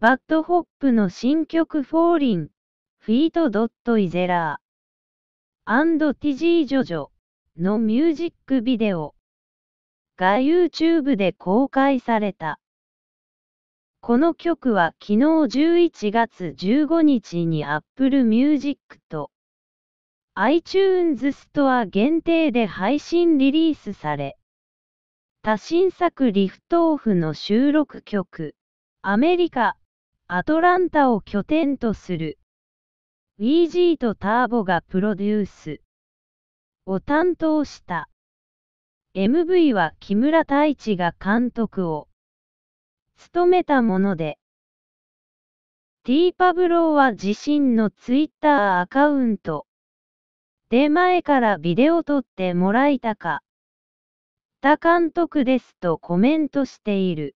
バッドホップの新曲フォーリン、フィートドットイゼラー、アンドティジージョジョのミュージックビデオが YouTube で公開された。この曲は昨日11月15日に Apple Music と iTunes ストア限定で配信リリースされ、多新作リフトオフの収録曲、アメリカアトランタを拠点とする。ウィージーとターボがプロデュースを担当した。MV は木村太一が監督を務めたもので、ティーパブローは自身のツイッターアカウントで前からビデオ撮ってもらいたか、他監督ですとコメントしている。